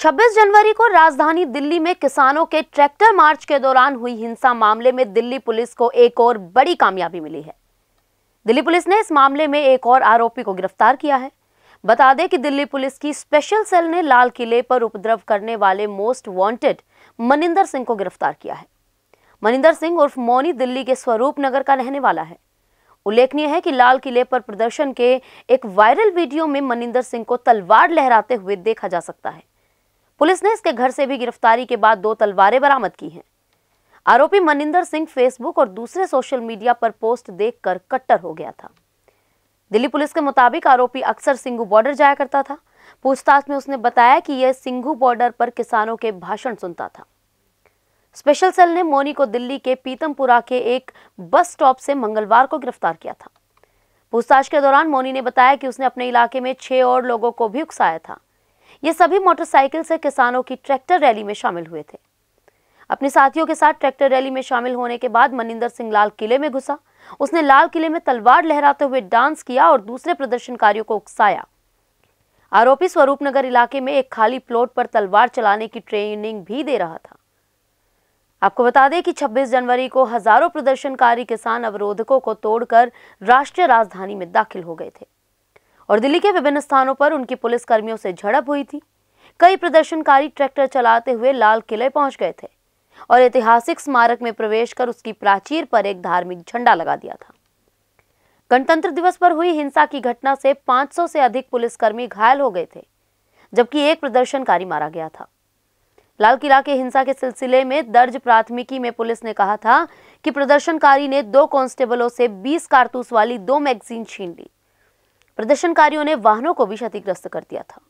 26 जनवरी को राजधानी दिल्ली में किसानों के ट्रैक्टर मार्च के दौरान हुई हिंसा मामले में दिल्ली पुलिस को एक और बड़ी कामयाबी मिली है दिल्ली पुलिस ने इस मामले में एक और आरोपी को गिरफ्तार किया है बता दें कि दिल्ली पुलिस की स्पेशल सेल ने लाल किले पर उपद्रव करने वाले मोस्ट वांटेड मनिंदर सिंह को गिरफ्तार किया है मनिंदर सिंह उर्फ मौनी दिल्ली के स्वरूप नगर का रहने वाला है उल्लेखनीय है कि लाल किले पर प्रदर्शन के एक वायरल वीडियो में मनिंदर सिंह को तलवार लहराते हुए देखा जा सकता है पुलिस ने इसके घर से भी गिरफ्तारी के बाद दो तलवारें बरामद की हैं आरोपी मनिंदर सिंह फेसबुक और दूसरे सोशल मीडिया पर पोस्ट देखकर कट्टर हो गया था दिल्ली पुलिस के मुताबिक आरोपी अक्सर सिंघू बॉर्डर जाया करता था पूछताछ में उसने बताया कि यह सिंघू बॉर्डर पर किसानों के भाषण सुनता था स्पेशल सेल ने मोनी को दिल्ली के पीतमपुरा के एक बस स्टॉप से मंगलवार को गिरफ्तार किया था पूछताछ के दौरान मोनी ने बताया कि उसने अपने इलाके में छह और लोगों को भी उकसाया था ये सभी मोटरसाइकिल से किसानों की ट्रैक्टर रैली में शामिल हुए थे अपने साथियों के साथ ट्रैक्टर रैली में शामिल होने के बाद मनिंदर सिंह लाल किले में घुसा उसने लाल किले में तलवार लहराते हुए डांस किया और दूसरे प्रदर्शनकारियों को उकसाया आरोपी स्वरूप नगर इलाके में एक खाली प्लॉट पर तलवार चलाने की ट्रेनिंग भी दे रहा था आपको बता दें कि 26 जनवरी को हजारों प्रदर्शनकारी किसान अवरोधकों को तोड़कर राष्ट्रीय राजधानी में दाखिल हो गए थे और दिल्ली के विभिन्न स्थानों पर उनकी पुलिसकर्मियों से झड़प हुई थी कई प्रदर्शनकारी ट्रैक्टर चलाते हुए लाल किले पहुंच गए थे और ऐतिहासिक स्मारक में प्रवेश कर उसकी प्राचीर पर एक धार्मिक झंडा लगा दिया था गणतंत्र दिवस पर हुई हिंसा की घटना से 500 से अधिक पुलिसकर्मी घायल हो गए थे जबकि एक प्रदर्शनकारी मारा गया था लाल किला के हिंसा के सिलसिले में दर्ज प्राथमिकी में पुलिस ने कहा था कि प्रदर्शनकारी ने दो कांस्टेबलों से 20 कारतूस वाली दो मैगजीन छीन ली प्रदर्शनकारियों ने वाहनों को भी क्षतिग्रस्त कर दिया था